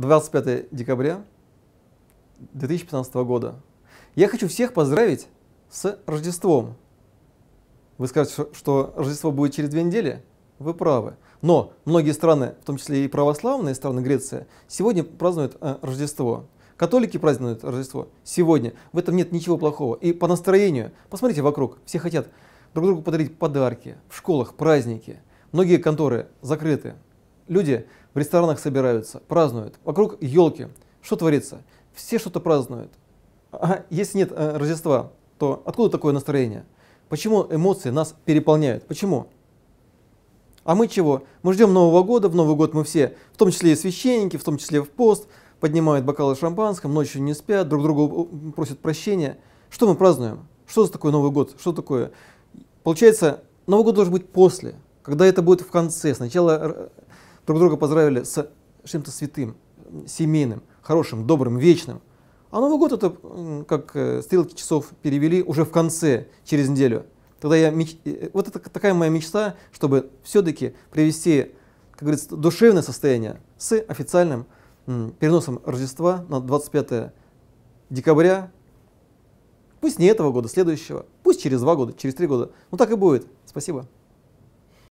25 декабря 2015 года. Я хочу всех поздравить с Рождеством. Вы скажете, что Рождество будет через две недели? Вы правы. Но многие страны, в том числе и православные страны Греции, сегодня празднуют э, Рождество. Католики празднуют Рождество сегодня. В этом нет ничего плохого. И по настроению, посмотрите вокруг, все хотят друг другу подарить подарки, в школах праздники. Многие конторы закрыты, Люди в ресторанах собираются, празднуют, вокруг елки. Что творится? Все что-то празднуют. А если нет э, Рождества, то откуда такое настроение? Почему эмоции нас переполняют? Почему? А мы чего? Мы ждем Нового года, в Новый год мы все, в том числе и священники, в том числе и в пост, поднимают бокалы шампанском, ночью не спят, друг другу просят прощения. Что мы празднуем? Что за такой Новый год? Что такое? Получается, Новый год должен быть после, когда это будет в конце. Сначала друг друга поздравили с чем-то святым, семейным, хорошим, добрым, вечным. А Новый год это как э, стрелки часов перевели уже в конце, через неделю. Тогда я меч... Э, э, вот это такая моя мечта, чтобы все-таки привести, как говорится, душевное состояние с официальным переносом Рождества на 25 декабря. Пусть не этого года, следующего. Пусть через два года, через три года. Ну так и будет. Спасибо.